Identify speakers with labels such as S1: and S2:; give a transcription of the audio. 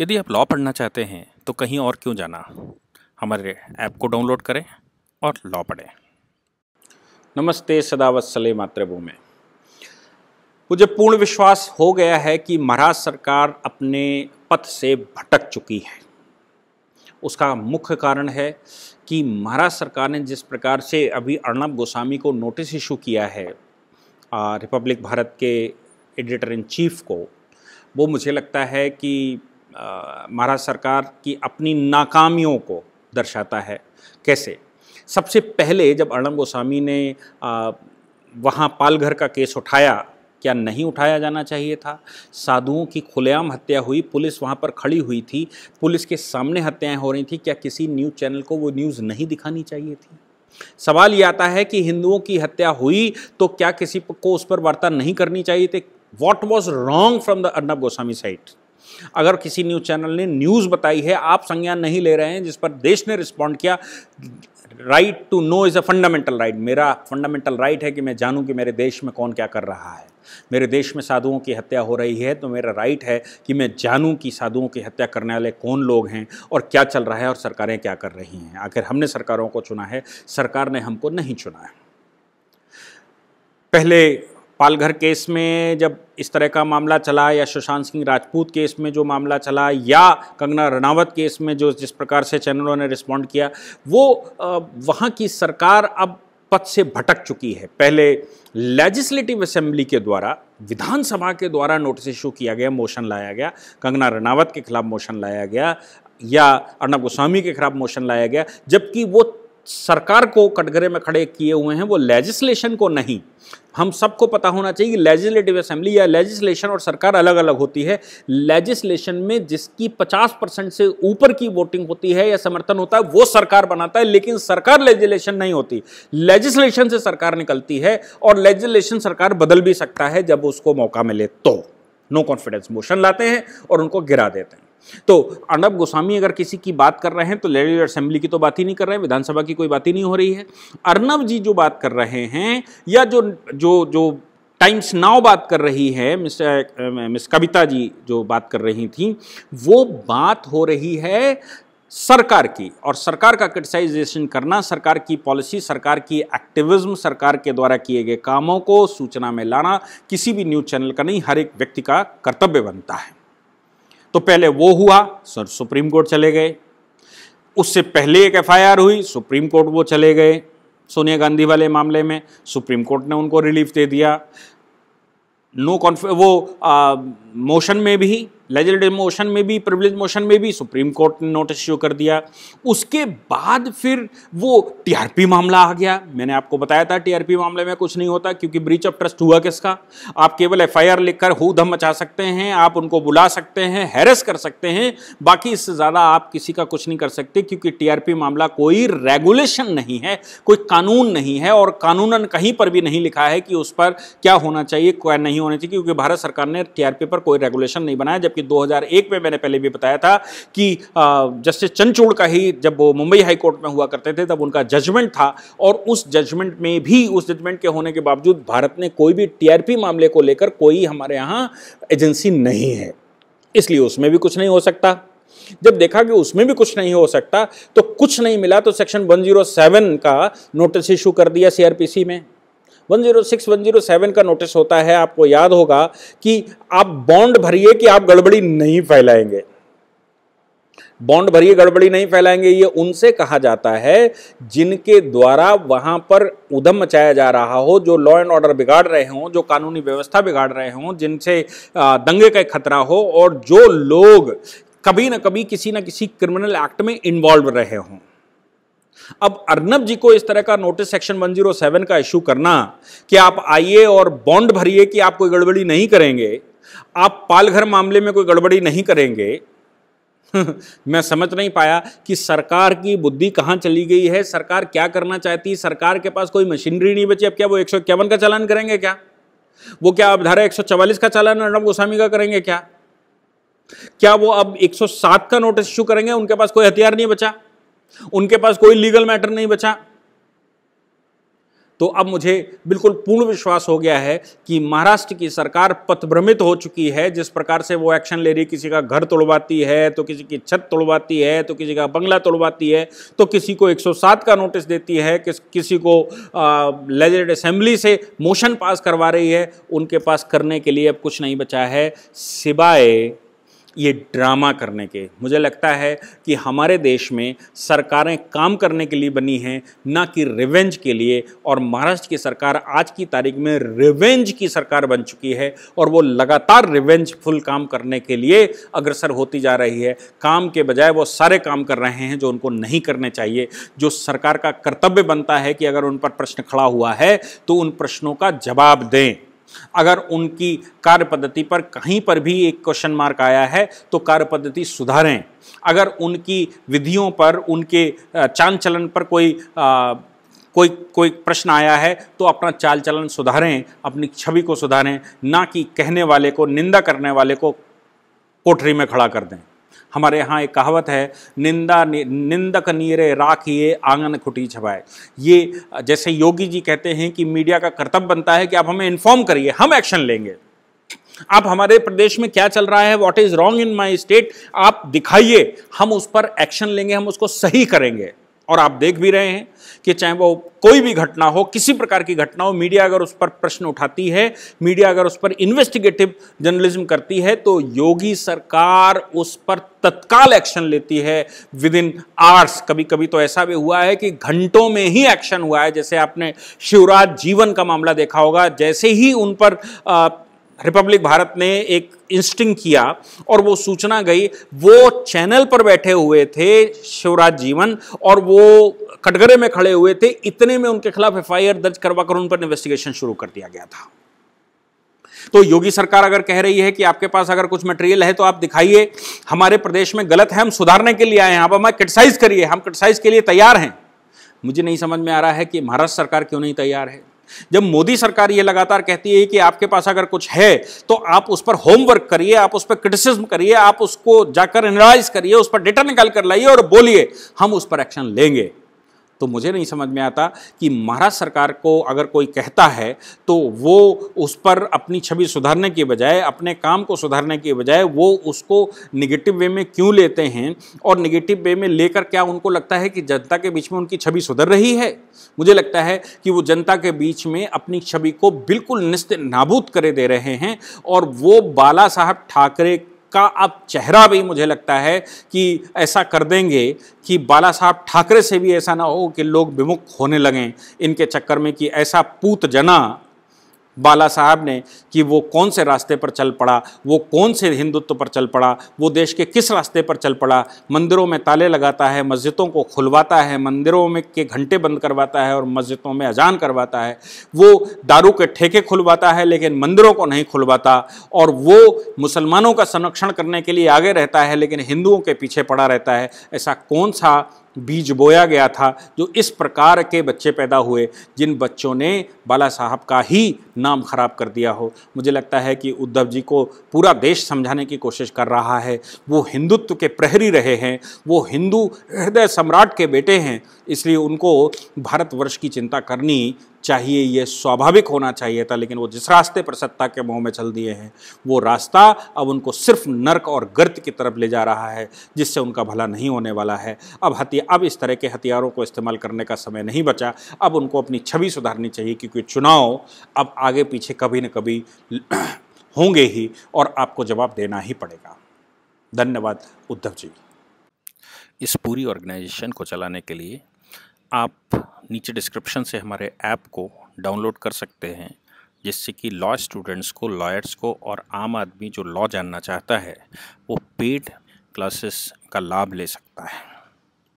S1: यदि आप लॉ पढ़ना चाहते हैं तो कहीं और क्यों जाना हमारे ऐप को डाउनलोड करें और लॉ पढ़ें नमस्ते सदावत सले मातृभूमि मुझे पूर्ण विश्वास हो गया है कि महाराज सरकार अपने पथ से भटक चुकी है उसका मुख्य कारण है कि महाराज सरकार ने जिस प्रकार से अभी अर्णब गोस्वामी को नोटिस इशू किया है रिपब्लिक भारत के एडिटर इन चीफ को वो मुझे लगता है कि महाराष्ट्र सरकार की अपनी नाकामियों को दर्शाता है कैसे सबसे पहले जब अर्णब गोस्वामी ने वहाँ पालघर का केस उठाया क्या नहीं उठाया जाना चाहिए था साधुओं की खुलेआम हत्या हुई पुलिस वहाँ पर खड़ी हुई थी पुलिस के सामने हत्याएं हो रही थी क्या किसी न्यूज़ चैनल को वो न्यूज़ नहीं दिखानी चाहिए थी सवाल ये आता है कि हिंदुओं की हत्या हुई तो क्या किसी को उस पर वार्ता नहीं करनी चाहिए थी what was wrong from the Arnab Goswami site अगर किसी न्यूज़ चैनल ने न्यूज़ बताई है आप संज्ञान नहीं ले रहे हैं जिस पर देश ने रिस्पॉन्ड किया right to know is a fundamental right मेरा फंडामेंटल राइट right है कि मैं जानूं कि मेरे देश में कौन क्या कर रहा है मेरे देश में साधुओं की हत्या हो रही है तो मेरा राइट है कि मैं जानूं कि साधुओं की हत्या करने वाले कौन लोग हैं और क्या चल रहा है और सरकारें क्या कर रही हैं आखिर हमने सरकारों को चुना है सरकार ने हमको नहीं चुना है पहले पालघर केस में जब इस तरह का मामला चला या सुशांत सिंह राजपूत केस में जो मामला चला या कंगना रनावत केस में जो जिस प्रकार से चैनलों ने रिस्पॉन्ड किया वो वहाँ की सरकार अब पद से भटक चुकी है पहले लेजिस्लेटिव असेंबली के द्वारा विधानसभा के द्वारा नोटिस इशू किया गया मोशन लाया गया कंगना रनावत के खिलाफ मोशन लाया गया या अर्णब गोस्वामी के खिलाफ मोशन लाया गया जबकि वो सरकार को कटघरे में खड़े किए हुए हैं वो लेजिस्लेशन को नहीं हम सबको पता होना चाहिए कि लेजिस्लेटिव असेंबली या लेजिस्लेशन और सरकार अलग अलग होती है लेजिस्लेशन में जिसकी 50 परसेंट से ऊपर की वोटिंग होती है या समर्थन होता है वो सरकार बनाता है लेकिन सरकार लेजिस्लेशन नहीं होती लेजिस्लेशन से सरकार निकलती है और लेजिस्लेशन सरकार बदल भी सकता है जब उसको मौका मिले तो नो कॉन्फिडेंस मोशन लाते हैं और उनको गिरा देते हैं तो अर्णब गोस्वामी अगर किसी की बात कर रहे हैं तो लेजिस्लेटिव असेंबली की तो बात ही नहीं कर रहे हैं विधानसभा की कोई बात ही नहीं हो रही है अर्णब जी जो बात कर रहे हैं या जो जो जो टाइम्स नाउ बात कर रही है मिस मिस कविता जी जो बात कर रही थी वो बात हो रही है सरकार की और सरकार का क्रिटिसाइजेशन करना सरकार की पॉलिसी सरकार की एक्टिविज्म सरकार के द्वारा किए गए कामों को सूचना में लाना किसी भी न्यूज़ चैनल का नहीं हर एक व्यक्ति का कर्तव्य बनता है तो पहले वो हुआ सर सुप्रीम कोर्ट चले गए उससे पहले एक एफआईआर हुई सुप्रीम कोर्ट वो चले गए सोनिया गांधी वाले मामले में सुप्रीम कोर्ट ने उनको रिलीफ दे दिया नो no कॉन्फ वो मोशन में भी लेजिस्लेटिव मोशन में भी प्रिविलेज मोशन में भी सुप्रीम कोर्ट ने नोटिस इश्यू कर दिया उसके बाद फिर वो टीआरपी मामला आ गया मैंने आपको बताया था टीआरपी मामले में कुछ नहीं होता क्योंकि ब्रीच ऑफ ट्रस्ट हुआ किसका आप केवल एफआईआर लिखकर हु धम मचा सकते हैं आप उनको बुला सकते हैं हैरेस कर सकते हैं बाकी इससे ज़्यादा आप किसी का कुछ नहीं कर सकते क्योंकि टीआरपी मामला कोई रेगुलेशन नहीं है कोई कानून नहीं है और कानूनन कहीं पर भी नहीं लिखा है कि उस पर क्या होना चाहिए क्या नहीं होना चाहिए क्योंकि भारत सरकार ने टीआरपी पर कोई रेगुलेशन नहीं बनाया जबकि जबकि 2001 में मैंने पहले भी बताया था कि जस्टिस चंचूड़ का ही जब वो मुंबई हाई कोर्ट में हुआ करते थे तब उनका जजमेंट था और उस जजमेंट में भी उस जजमेंट के होने के बावजूद भारत ने कोई भी टीआरपी मामले को लेकर कोई हमारे यहाँ एजेंसी नहीं है इसलिए उसमें भी कुछ नहीं हो सकता जब देखा कि उसमें भी कुछ नहीं हो सकता तो कुछ नहीं मिला तो सेक्शन 107 का नोटिस इशू कर दिया सीआरपीसी में 106 107 का नोटिस होता है आपको याद होगा कि आप बॉन्ड भरिए कि आप गड़बड़ी नहीं फैलाएंगे बॉन्ड भरिए गड़बड़ी नहीं फैलाएंगे ये उनसे कहा जाता है जिनके द्वारा वहां पर उधम मचाया जा रहा हो जो लॉ एंड ऑर्डर बिगाड़ रहे हों जो कानूनी व्यवस्था बिगाड़ रहे हों जिनसे दंगे का खतरा हो और जो लोग कभी ना कभी किसी ना किसी क्रिमिनल एक्ट में इन्वॉल्व रहे हों अब अर्नब जी को इस तरह का नोटिस सेक्शन 107 का इश्यू करना कि आप आइए और बॉन्ड भरिए कि आप कोई गड़बड़ी नहीं करेंगे आप पालघर मामले में कोई गड़बड़ी नहीं करेंगे मैं समझ नहीं पाया कि सरकार की बुद्धि कहाँ चली गई है सरकार क्या करना चाहती है सरकार के पास कोई मशीनरी नहीं बची अब क्या वो एक का चालान करेंगे क्या वो क्या अब धारा चवालीस का चालान अर्णब गोस्वामी का करेंगे क्या क्या वो अब 107 का नोटिस इश्यू करेंगे उनके पास कोई हथियार नहीं बचा उनके पास कोई लीगल मैटर नहीं बचा तो अब मुझे बिल्कुल पूर्ण विश्वास हो गया है कि महाराष्ट्र की सरकार पथभ्रमित हो चुकी है जिस प्रकार से वो एक्शन ले रही किसी का घर तोड़वाती है तो किसी की छत तोड़वाती है तो किसी का बंगला तोड़वाती है तो किसी को 107 का नोटिस देती है किस किसी को लेजेड असेंबली से मोशन पास करवा रही है उनके पास करने के लिए अब कुछ नहीं बचा है सिवाय ये ड्रामा करने के मुझे लगता है कि हमारे देश में सरकारें काम करने के लिए बनी हैं ना कि रिवेंज के लिए और महाराष्ट्र की सरकार आज की तारीख में रिवेंज की सरकार बन चुकी है और वो लगातार रिवेंज फुल काम करने के लिए अग्रसर होती जा रही है काम के बजाय वो सारे काम कर रहे हैं जो उनको नहीं करने चाहिए जो सरकार का कर्तव्य बनता है कि अगर उन पर प्रश्न खड़ा हुआ है तो उन प्रश्नों का जवाब दें अगर उनकी कार्य पद्धति पर कहीं पर भी एक क्वेश्चन मार्क आया है तो कार्य पद्धति सुधारें अगर उनकी विधियों पर उनके चाल चलन पर कोई आ, कोई कोई प्रश्न आया है तो अपना चाल चलन सुधारें अपनी छवि को सुधारें ना कि कहने वाले को निंदा करने वाले को कोठरी में खड़ा कर दें हमारे यहाँ एक कहावत है निंदा निंदक नीरे राखिए आंगन खुटी छबाए ये जैसे योगी जी कहते हैं कि मीडिया का कर्तव्य बनता है कि आप हमें इन्फॉर्म करिए हम एक्शन लेंगे आप हमारे प्रदेश में क्या चल रहा है what is wrong in my state आप दिखाइए हम उस पर एक्शन लेंगे हम उसको सही करेंगे और आप देख भी रहे हैं कि चाहे वो कोई भी घटना हो किसी प्रकार की घटना हो मीडिया अगर उस पर प्रश्न उठाती है मीडिया अगर उस पर इन्वेस्टिगेटिव जर्नलिज्म करती है तो योगी सरकार उस पर तत्काल एक्शन लेती है विद इन आवर्स कभी कभी तो ऐसा भी हुआ है कि घंटों में ही एक्शन हुआ है जैसे आपने शिवराज जीवन का मामला देखा होगा जैसे ही उन पर आ, रिपब्लिक भारत ने एक इंस्टिंग किया और वो सूचना गई वो चैनल पर बैठे हुए थे शिवराज जीवन और वो कटघरे में खड़े हुए थे इतने में उनके खिलाफ एफआईआर दर्ज करवा कर उन पर इन्वेस्टिगेशन शुरू कर दिया गया था तो योगी सरकार अगर कह रही है कि आपके पास अगर कुछ मटेरियल है तो आप दिखाइए हमारे प्रदेश में गलत है हम सुधारने के लिए आए हैं आप हमें क्रिटिसाइज करिए हम क्रिटिसाइज के लिए तैयार हैं मुझे नहीं समझ में आ रहा है कि महाराष्ट्र सरकार क्यों नहीं तैयार है जब मोदी सरकार ये लगातार कहती है कि आपके पास अगर कुछ है तो आप उस पर होमवर्क करिए आप उस पर क्रिटिसिज्म करिए आप उसको जाकर एनालाइज करिए उस पर डेटा निकाल कर लाइए और बोलिए हम उस पर एक्शन लेंगे तो मुझे नहीं समझ में आता कि महाराष्ट्र सरकार को अगर कोई कहता है तो वो उस पर अपनी छवि सुधारने के बजाय अपने काम को सुधारने के बजाय वो उसको निगेटिव वे में क्यों लेते हैं और निगेटिव वे में लेकर क्या उनको लगता है कि जनता के बीच में उनकी छवि सुधर रही है मुझे लगता है कि वो जनता के बीच में अपनी छवि को बिल्कुल निस्त नाबूद करे दे रहे हैं और वो बाला साहब ठाकरे का अब चेहरा भी मुझे लगता है कि ऐसा कर देंगे कि बाला साहब ठाकरे से भी ऐसा ना हो कि लोग विमुख होने लगें इनके चक्कर में कि ऐसा पूत जना बाला साहब ने कि वो कौन से रास्ते पर चल पड़ा वो कौन से हिंदुत्व पर चल पड़ा वो देश के किस रास्ते पर चल पड़ा मंदिरों में ताले लगाता है मस्जिदों को खुलवाता है मंदिरों में के घंटे बंद करवाता है और मस्जिदों में अजान करवाता है वो दारू के ठेके खुलवाता है लेकिन मंदिरों को नहीं खुलवाता और वो मुसलमानों का संरक्षण करने के लिए आगे रहता है लेकिन हिंदुओं के पीछे पड़ा रहता है ऐसा कौन सा बीज बोया गया था जो इस प्रकार के बच्चे पैदा हुए जिन बच्चों ने बाला साहब का ही नाम खराब कर दिया हो मुझे लगता है कि उद्धव जी को पूरा देश समझाने की कोशिश कर रहा है वो हिंदुत्व के प्रहरी रहे हैं वो हिंदू हृदय सम्राट के बेटे हैं इसलिए उनको भारतवर्ष की चिंता करनी चाहिए ये स्वाभाविक होना चाहिए था लेकिन वो जिस रास्ते पर सत्ता के मुंह में चल दिए हैं वो रास्ता अब उनको सिर्फ नरक और गर्त की तरफ ले जा रहा है जिससे उनका भला नहीं होने वाला है अब हथिया अब इस तरह के हथियारों को इस्तेमाल करने का समय नहीं बचा अब उनको अपनी छवि सुधारनी चाहिए क्योंकि चुनाव अब आगे पीछे कभी न कभी होंगे ही और आपको जवाब देना ही पड़ेगा धन्यवाद उद्धव जी इस पूरी ऑर्गेनाइजेशन को चलाने के लिए आप नीचे डिस्क्रिप्शन से हमारे ऐप को डाउनलोड कर सकते हैं जिससे कि लॉ स्टूडेंट्स को लॉयर्स को और आम आदमी जो लॉ जानना चाहता है वो पेड क्लासेस का लाभ ले सकता है